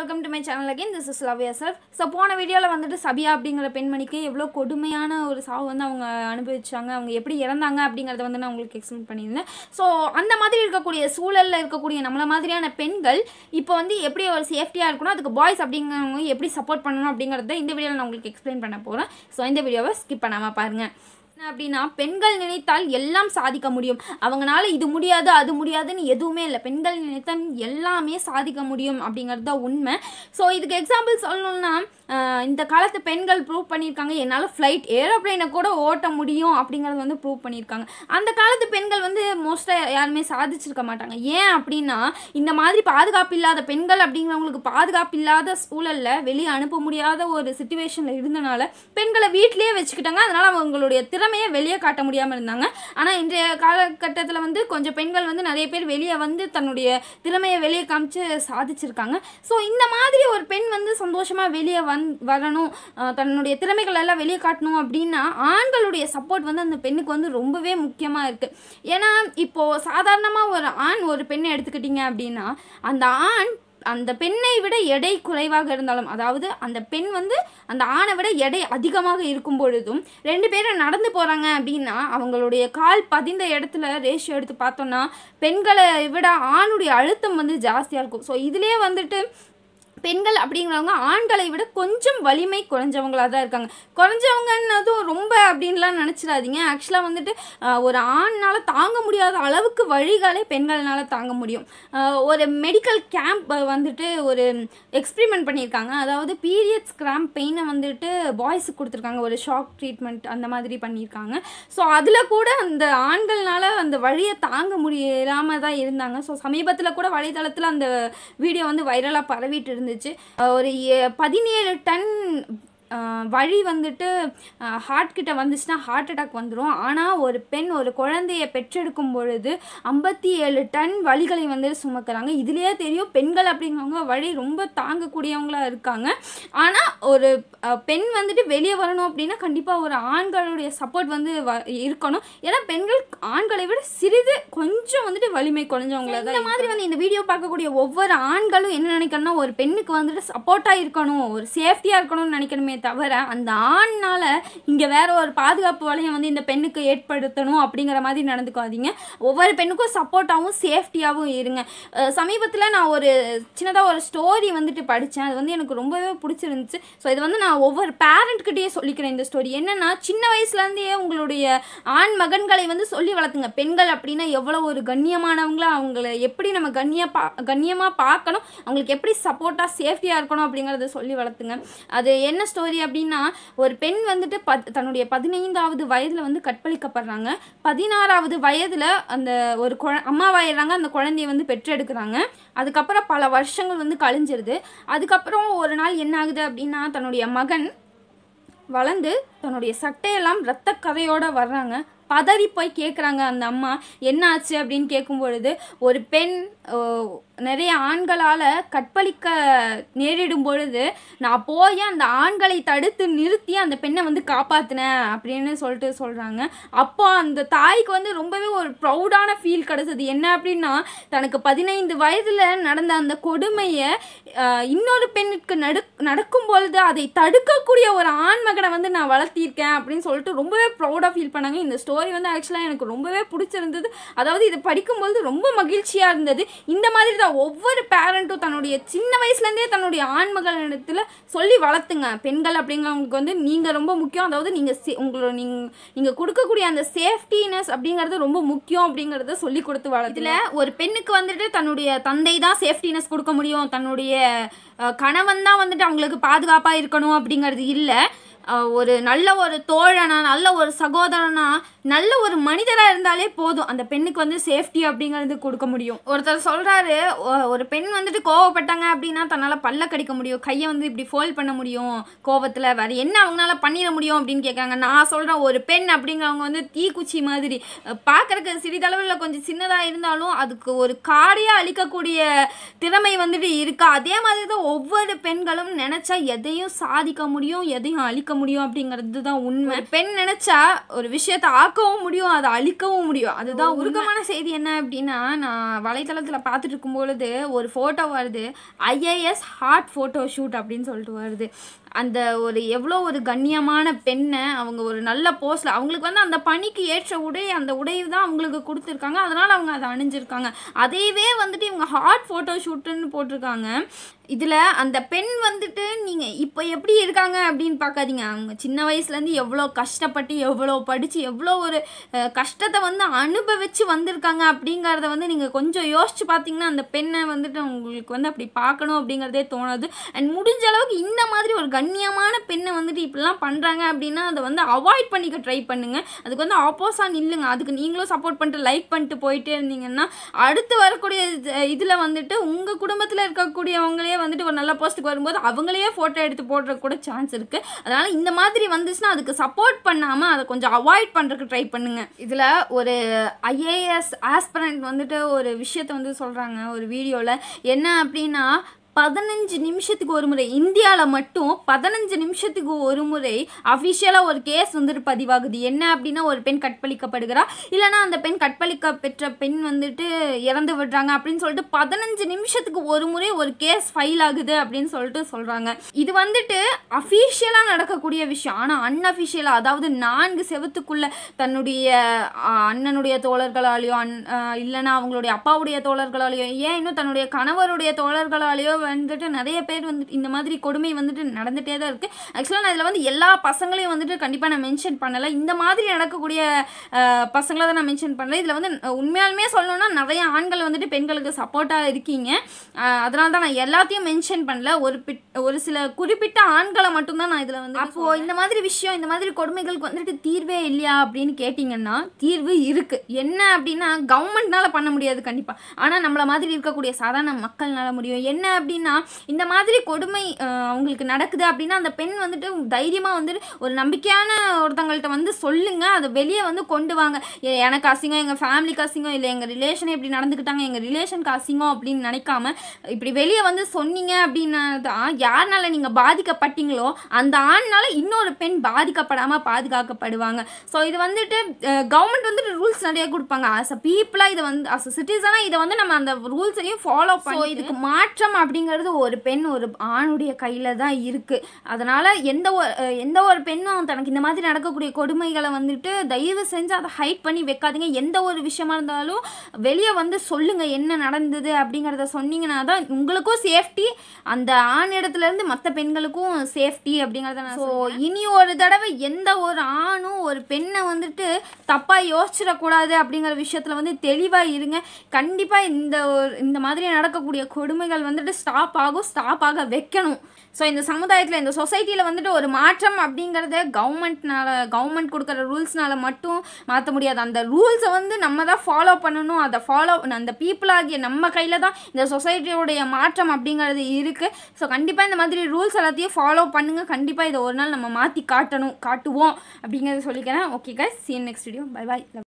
welcome to my channel again this is Lavya self so போன வீடியோவில் வந்துட்டு சபியா அப்படிங்கிற பெண்மணிக்கு எவ்வளோ கொடுமையான ஒரு சாவு வந்து அவங்க அனுபவிச்சாங்க அவங்க எப்படி இறந்தாங்க அப்படிங்கிறத வந்து நான் உங்களுக்கு எக்ஸ்பிளைன் பண்ணியிருந்தேன் ஸோ அந்த மாதிரி இருக்கக்கூடிய சூழலில் இருக்கக்கூடிய நம்மள மாதிரியான பெண்கள் இப்போ வந்து எப்படி ஒரு சேஃப்டியாக இருக்கணும் அதுக்கு பாய்ஸ் அப்படிங்கிறவங்க எப்படி சப்போர்ட் பண்ணணும் அப்படிங்கிறத இந்த வீடியோவில் நான் உங்களுக்கு எக்ஸ்பிளைன் பண்ண போகிறேன் ஸோ இந்த வீடியோவை ஸ்கிப் பண்ணாமல் பாருங்கள் அப்படின்னா பெண்கள் நினைத்தால் எல்லாம் சாதிக்க முடியும் அவங்களால இது முடியாது அது முடியாதுன்னு எதுவுமே இல்லை பெண்கள் நினைத்தால் எல்லாமே சாதிக்க முடியும் அப்படிங்கிறது தான் உண்மை ஸோ இதுக்கு எக்ஸாம்பிள் சொல்லணும்னா இந்த காலத்து பெண்கள் ப்ரூவ் பண்ணியிருக்காங்க என்னால் ஃப்ளைட் ஏரோப்ளைனை கூட ஓட்ட முடியும் அப்படிங்கிறது வந்து ப்ரூவ் பண்ணியிருக்காங்க அந்த காலத்து பெண்கள் வந்து மோஸ்ட்டாக யாருமே சாதிச்சிருக்க மாட்டாங்க ஏன் அப்படின்னா இந்த மாதிரி பாதுகாப்பு இல்லாத பெண்கள் அப்படிங்கிறவங்களுக்கு பாதுகாப்பு இல்லாத சூழலில் வெளியே அனுப்ப முடியாத ஒரு சுச்சுவேஷனில் இருந்தனால பெண்களை வீட்லேயே வச்சுக்கிட்டாங்க அதனால் அவங்களுடைய திறமையை வெளியே காட்ட முடியாமல் இருந்தாங்க ஆனால் இன்றைய காலகட்டத்தில் வந்து கொஞ்சம் பெண்கள் வந்து நிறைய பேர் வெளியே வந்து தன்னுடைய திறமையை வெளியே காமிச்சு சாதிச்சிருக்காங்க ஸோ இந்த மாதிரி ஒரு பெண் வந்து சந்தோஷமாக வெளியே வந்து வந் வரணும் தன்னுடைய திறமைகள் எல்லாம் வெளியே காட்டணும் அப்படின்னா ஆண்களுடைய சப்போர்ட் வந்து அந்த பெண்ணுக்கு வந்து ரொம்பவே முக்கியமாக இருக்குது ஏன்னா இப்போது சாதாரணமாக ஒரு ஆண் ஒரு பெண்ணை எடுத்துக்கிட்டிங்க அப்படின்னா அந்த ஆண் அந்த பெண்ணை விட எடை குறைவாக இருந்தாலும் அதாவது அந்த பெண் வந்து அந்த ஆணை விட எடை அதிகமாக இருக்கும் பொழுதும் ரெண்டு பேரும் நடந்து போகிறாங்க அப்படின்னா அவங்களுடைய கால் பதிந்த இடத்துல ரேஷியோ எடுத்து பார்த்தோன்னா பெண்களை விட ஆணுடைய அழுத்தம் வந்து ஜாஸ்தியாக இருக்கும் ஸோ இதிலே வந்துட்டு பெண்கள் அப்படிங்கிறவங்க ஆண்களை விட கொஞ்சம் வலிமை குறைஞ்சவங்களாக தான் இருக்காங்க குறைஞ்சவங்கன்னதும் ரொம்ப அப்படின்லாம் நினச்சிடாதீங்க ஆக்சுவலாக வந்துட்டு ஒரு ஆண்னால் தாங்க முடியாத அளவுக்கு வழிகளே பெண்கள்னால் தாங்க முடியும் ஒரு மெடிக்கல் கேம்ப் வந்துட்டு ஒரு எக்ஸ்பிரிமெண்ட் பண்ணியிருக்காங்க அதாவது பீரியட்ஸ் கிராம்ப் பெயினை வந்துட்டு பாய்ஸுக்கு கொடுத்துருக்காங்க ஒரு ஷாக் ட்ரீட்மெண்ட் அந்த மாதிரி பண்ணியிருக்காங்க ஸோ அதில் கூட அந்த ஆண்கள்னால் அந்த வழியை தாங்க முடியாமல் தான் இருந்தாங்க ஸோ சமீபத்தில் கூட வலைதளத்தில் அந்த வீடியோ வந்து வைரலாக பரவிட்டு இருந்து இருந்துச்சு ஒரு பதினேழு டன் வழி வந்துட்டு ஹார்ட் கிட்ட வந்துச்சுன்னா ஹார்ட் அட்டாக் வந்துடும் ஆனால் ஒரு பெண் ஒரு குழந்தைய பெற்றெடுக்கும் பொழுது ஐம்பத்தி ஏழு டன் வழிகளை வந்து சுமக்கிறாங்க இதுலேயே தெரியும் பெண்கள் அப்படிங்கிறவங்க வழி ரொம்ப தாங்கக்கூடியவங்களாக இருக்காங்க ஆனால் ஒரு பெண் வந்துட்டு வெளியே வரணும் அப்படின்னா கண்டிப்பாக ஒரு ஆண்களுடைய சப்போர்ட் வந்து வ இருக்கணும் ஏன்னா பெண்கள் ஆண்களை விட சிறிது கொஞ்சம் வந்துட்டு வலிமை குறைஞ்சவங்கள தான் இந்த மாதிரி வந்து இந்த வீடியோ பார்க்கக்கூடிய ஒவ்வொரு ஆண்களும் என்ன நினைக்கணும்னா ஒரு பெண்ணுக்கு வந்துட்டு சப்போர்ட்டாக இருக்கணும் ஒரு சேஃப்டியாக இருக்கணும்னு நினைக்கணுமே தவிர அந்த ஆண்னால் இங்கே வேறு ஒரு பாதுகாப்பு வலையம் வந்து இந்த பெண்ணுக்கு ஏற்படுத்தணும் அப்படிங்கிற மாதிரி நடந்துக்காதீங்க ஒவ்வொரு பெண்ணுக்கும் சப்போர்ட்டாகவும் சேஃப்டியாகவும் இருங்க சமீபத்தில் நான் ஒரு சின்னதாக ஒரு ஸ்டோரி வந்துட்டு படித்தேன் அது வந்து எனக்கு ரொம்பவே பிடிச்சிருந்துச்சு ஸோ இது வந்து நான் ஒவ்வொரு பேரண்ட்கிட்டேயே சொல்லிக்கிறேன் இந்த ஸ்டோரி என்னென்னா சின்ன வயசுலேருந்தே உங்களுடைய ஆண் மகன்களை வந்து சொல்லி வளர்த்துங்க பெண்கள் அப்படின்னா எவ்வளோ ஒரு கண்ணியமானவங்களா அவங்கள எப்படி நம்ம கண்ணிய பா கண்ணியமாக பார்க்கணும் அவங்களுக்கு எப்படி சப்போர்ட்டாக சேஃப்டியாக இருக்கணும் அப்படிங்கிறத சொல்லி வளர்த்துங்க அது என்ன ஸ்டோரி சகோதரி அப்படின்னா ஒரு பெண் வந்துட்டு பத் தன்னுடைய பதினைந்தாவது வயதில் வந்து கற்பழிக்கப்படுறாங்க பதினாறாவது வயதில் அந்த ஒரு குழ அம்மாவாயிடுறாங்க அந்த குழந்தைய வந்து பெற்றெடுக்கிறாங்க அதுக்கப்புறம் பல வருஷங்கள் வந்து கழிஞ்சிருது அதுக்கப்புறம் ஒரு நாள் என்ன ஆகுது அப்படின்னா தன்னுடைய மகன் வளர்ந்து தன்னுடைய சட்டையெல்லாம் ரத்த கதையோடு வர்றாங்க பதறி போய் கேட்குறாங்க அந்த அம்மா என்ன ஆச்சு அப்படின்னு கேட்கும் பொழுது ஒரு பெண் நிறைய ஆண்களால் கற்பழிக்க நேரிடும் பொழுது நான் போய் அந்த ஆண்களை தடுத்து நிறுத்தி அந்த பெண்ணை வந்து காப்பாற்றினேன் அப்படின்னு சொல்லிட்டு சொல்கிறாங்க அப்போ அந்த தாய்க்கு வந்து ரொம்பவே ஒரு ப்ரௌடான ஃபீல் கிடச்சது என்ன அப்படின்னா தனக்கு பதினைந்து வயதில் நடந்த அந்த கொடுமையை இன்னொரு பெண்ணுக்கு நடு நடக்கும் பொழுது அதை தடுக்கக்கூடிய ஒரு ஆண் மகனை வந்து நான் வளர்த்திருக்கேன் அப்படின்னு சொல்லிட்டு ரொம்பவே ப்ரௌடாக ஃபீல் பண்ணாங்க இந்த ஸ்டோரி வந்து ஆக்சுவலாக எனக்கு ரொம்பவே பிடிச்சிருந்தது அதாவது இதை படிக்கும்பொழுது ரொம்ப மகிழ்ச்சியாக இருந்தது இந்த மாதிரி தான் ஒவ்வொரு பேரண்ட்டும் தன்னுடைய சின்ன வயசுலேருந்தே தன்னுடைய ஆண்மகள் சொல்லி வளர்த்துங்க பெண்கள் அப்படிங்கிறவங்களுக்கு வந்து நீங்கள் ரொம்ப முக்கியம் அதாவது நீங்கள் சே உங்களோட நீங்கள் நீங்கள் கொடுக்கக்கூடிய அந்த சேஃப்டினஸ் அப்படிங்கிறது ரொம்ப முக்கியம் அப்படிங்கிறத சொல்லி கொடுத்து வளர்த்துல ஒரு பெண்ணுக்கு வந்துட்டு தன்னுடைய தந்தை தான் சேஃப்டினஸ் கொடுக்க முடியும் தன்னுடைய கணவன் தான் வந்துட்டு அவங்களுக்கு பாதுகாப்பாக இருக்கணும் அப்படிங்கிறது இல்லை ஒரு நல்ல ஒரு தோழனா நல்ல ஒரு சகோதரனா நல்ல ஒரு மனிதராக இருந்தாலே போதும் அந்த பெண்ணுக்கு வந்து சேஃப்டி அப்படிங்கிறது கொடுக்க முடியும் ஒருத்தர் சொல்கிறாரு ஒரு பெண் வந்துட்டு கோவப்பட்டாங்க அப்படின்னா தன்னால் பல்ல கடிக்க முடியும் கையை வந்து இப்படி ஃபோல்ட் பண்ண முடியும் கோவத்தில் வேறு என்ன அவங்களால பண்ணிட முடியும் அப்படின்னு கேட்காங்க நான் சொல்கிறேன் ஒரு பெண் அப்படிங்கிறவங்க வந்து தீக்குச்சி மாதிரி பார்க்குறக்கு சிறிதளவில் கொஞ்சம் சின்னதாக இருந்தாலும் அதுக்கு ஒரு காரியாக அழிக்கக்கூடிய திறமை வந்துட்டு இருக்கா அதே மாதிரி தான் ஒவ்வொரு பெண்களும் நினச்சா எதையும் சாதிக்க முடியும் எதையும் அழிக்க முடியும் அப்படிங்கிறது தான் உண்மை பெண் நினச்சா ஒரு விஷயத்தை பார்க்கவும் முடியும் அதை அழிக்கவும் முடியும் அதுதான் உருக்கமான செய்தி என்ன அப்படின்னா நான் வலைத்தளத்தில் பார்த்துட்டு இருக்கும்பொழுது ஒரு ஃபோட்டோ வருது ஐஏஎஸ் ஹார்ட் ஃபோட்டோ ஷூட் அப்படின்னு சொல்லிட்டு வருது அந்த ஒரு எவ்வளோ ஒரு கண்ணியமான பெண்ணை அவங்க ஒரு நல்ல போஸ்டில் அவங்களுக்கு வந்து அந்த பணிக்கு ஏற்ற உடை அந்த உடை தான் அவங்களுக்கு கொடுத்துருக்காங்க அதனால் அவங்க அதை அணிஞ்சிருக்காங்க அதையவே வந்துட்டு இவங்க ஹாட் ஃபோட்டோ ஷூட்டுன்னு போட்டிருக்காங்க இதில் அந்த பெண் வந்துட்டு நீங்கள் இப்போ எப்படி இருக்காங்க அப்படின்னு பார்க்காதீங்க அவங்க சின்ன வயசுலேருந்து எவ்வளோ கஷ்டப்பட்டு எவ்வளோ படித்து எவ்வளோ ஒரு கஷ்டத்தை வந்து அனுபவித்து வந்திருக்காங்க அப்படிங்கிறத வந்து நீங்கள் கொஞ்சம் யோசித்து பார்த்தீங்கன்னா அந்த பெண்ணை வந்துட்டு உங்களுக்கு வந்து அப்படி பார்க்கணும் அப்படிங்கிறதே தோணாது அண்ட் முடிஞ்ச அளவுக்கு இந்த மாதிரி ஒரு கண்ணியமான பெண்ணை வந்துட்டு இப்படிலாம் பண்ணுறாங்க அப்படின்னா அதை வந்து அவாய்ட் பண்ணிக்க ட்ரை பண்ணுங்கள் அதுக்கு வந்து ஆப்போஸாக நில்லுங்க அதுக்கு நீங்களும் சப்போர்ட் பண்ணிட்டு லைக் பண்ணிட்டு போயிட்டே இருந்தீங்கன்னா அடுத்து வரக்கூடிய இதில் வந்துட்டு உங்கள் குடும்பத்தில் இருக்கக்கூடியவங்களே வந்துட்டு ஒரு நல்ல போஸ்ட்டுக்கு வரும்போது அவங்களே ஃபோட்டோ எடுத்து போடுற கூட சான்ஸ் இருக்குது அதனால் இந்த மாதிரி வந்துச்சுன்னா அதுக்கு சப்போர்ட் பண்ணாமல் அதை கொஞ்சம் அவாய்ட் பண்ணுறதுக்கு ட்ரை பண்ணுங்கள் இதில் ஒரு ஐஏஎஸ் ஆஸ்பரண்ட் வந்துட்டு ஒரு விஷயத்தை வந்து சொல்கிறாங்க ஒரு வீடியோவில் என்ன அப்படின்னா பதினஞ்சு நிமிஷத்துக்கு ஒரு முறை இந்தியாவில் மட்டும் பதினஞ்சு நிமிஷத்துக்கு ஒரு முறை அஃபிஷியலாக ஒரு கேஸ் வந்துட்டு பதிவாகுது என்ன அப்படின்னா ஒரு பெண் கற்பழிக்கப்படுகிறா இல்லைனா அந்த பெண் கற்பழிக்க பெற்ற பெண் வந்துட்டு இறந்து விடுறாங்க அப்படின்னு சொல்லிட்டு பதினஞ்சு நிமிஷத்துக்கு ஒரு முறை ஒரு கேஸ் ஃபைல் ஆகுது அப்படின்னு சொல்லிட்டு சொல்கிறாங்க இது வந்துட்டு அஃபிஷியலாக நடக்கக்கூடிய விஷயம் ஆனால் அன்அஃபிஷியலாக அதாவது நான்கு செவத்துக்குள்ள தன்னுடைய அண்ணனுடைய தோழர்களாலேயோ அன் இல்லைனா அவங்களுடைய அப்பாவுடைய தோழர்களாலேயோ ஏன் இன்னும் தன்னுடைய கணவருடைய தோழர்களாலேயோ வந்துட்டு நிறைய பேர் வந்துட்டு இந்த மாதிரி கொடுமை வந்துட்டு நடந்துகிட்டே தான் இருக்குது ஆக்சுவலாக நான் இதில் வந்து எல்லா பசங்களையும் வந்துட்டு கண்டிப்பாக நான் மென்ஷன் பண்ணலை இந்த மாதிரி நடக்கக்கூடிய பசங்களை தான் நான் மென்ஷன் பண்ணலை இதில் வந்து உண்மையாலுமே சொல்லணும்னா நிறைய ஆண்கள் வந்துட்டு பெண்களுக்கு சப்போர்ட்டாக இருக்கீங்க அதனால தான் நான் எல்லாத்தையும் மென்ஷன் பண்ணல ஒரு பிட் ஒரு சில குறிப்பிட்ட ஆண்களை மட்டும்தான் நான் இதில் வந்து அப்போது இந்த மாதிரி விஷயம் இந்த மாதிரி கொடுமைகளுக்கு வந்துட்டு தீர்வே இல்லையா அப்படின்னு கேட்டிங்கன்னா தீர்வு இருக்குது என்ன அப்படின்னா கவர்மெண்ட்னால பண்ண முடியாது கண்டிப்பாக ஆனால் நம்மளை மாதிரி இருக்கக்கூடிய சாதாரண மக்கள்னால முடியும் என்ன அப்படின்னா இந்த மாதிரி கொடுமை அவங்களுக்கு நடக்குது அப்படின்னா அந்த பெண் வந்துட்டு தைரியமாக வந்துட்டு ஒரு நம்பிக்கையான ஒருத்தவங்கள்ட்ட வந்து சொல்லுங்கள் அதை வெளியே வந்து கொண்டு வாங்க எனக்கு அசிங்கம் எங்கள் ஃபேமிலி அசிங்கம் இல்லை எங்கள் ரிலேஷனை இப்படி நடந்துக்கிட்டாங்க எங்கள் ரிலேஷன் அசிங்கம் அப்படின்னு நினைக்காம இப்படி வெளியே வந்து சொன்னீங்க அப்படின்னா தான் யாருனால நீங்கள் பாதிக்கப்பட்டீங்களோ அந்த ஆண்னால இன்னொரு பெண் பாதிக்கப்படாமல் பாதுகாக்கப்படுவாங்க ஸோ இது வந்துட்டு கவர்மெண்ட் வந்துட்டு ரூல்ஸ் நிறைய கொடுப்பாங்க ஆஸ் அ பீப்புளாக இதை வந்து ஆஸ் அ சிட்டிசனாக இதை வந்து நம்ம அந்த ரூல்ஸையும் ஃபாலோ பண்ணி இதுக்கு மாற்றம் அப்படி அப்படிங்கிறது ஒரு பெண் ஒரு ஆணுடைய கையில் தான் இருக்குது அதனால் எந்த ஒரு எந்த ஒரு பெண்ணும் தனக்கு இந்த மாதிரி நடக்கக்கூடிய கொடுமைகளை வந்துட்டு தயவு செஞ்சு அதை ஹைட் பண்ணி வைக்காதீங்க எந்த ஒரு விஷயமா இருந்தாலும் வெளியே வந்து சொல்லுங்கள் என்ன நடந்தது அப்படிங்கிறத சொன்னீங்கன்னா தான் உங்களுக்கும் சேஃப்டி அந்த ஆண் இடத்துலேருந்து மற்ற பெண்களுக்கும் சேஃப்டி அப்படிங்கிறத நான் ஸோ இனி ஒரு தடவை எந்த ஒரு ஆணும் ஒரு பெண்ணை வந்துட்டு தப்பாக யோசிச்சிடக்கூடாது அப்படிங்கிற விஷயத்தில் வந்து தெளிவாக இருங்க கண்டிப்பாக இந்த ஒரு இந்த மாதிரி நடக்கக்கூடிய கொடுமைகள் வந்துட்டு ஸ்டாப் ஆகும் ஸ்டாப் ஆக வைக்கணும் ஸோ இந்த சமுதாயத்தில் இந்த சொசைட்டியில் வந்துட்டு ஒரு மாற்றம் அப்படிங்கிறத கவர்மெண்ட்னால கவர்மெண்ட் கொடுக்குற ரூல்ஸ்னால மட்டும் மாற்ற முடியாது அந்த ரூல்ஸை வந்து நம்ம தான் ஃபாலோ பண்ணணும் அதை ஃபாலோ அந்த பீப்புள் ஆகிய நம்ம கையில் தான் இந்த சொசைட்டியோடைய மாற்றம் அப்படிங்கிறது இருக்குது ஸோ கண்டிப்பாக இந்த மாதிரி ரூல்ஸ் எல்லாத்தையும் ஃபாலோ பண்ணுங்கள் கண்டிப்பாக இதை ஒரு நாள் நம்ம மாற்றி காட்டணும் காட்டுவோம் அப்படிங்கிறத சொல்லிக்கிறேன் okay guys see in next video bye பாய்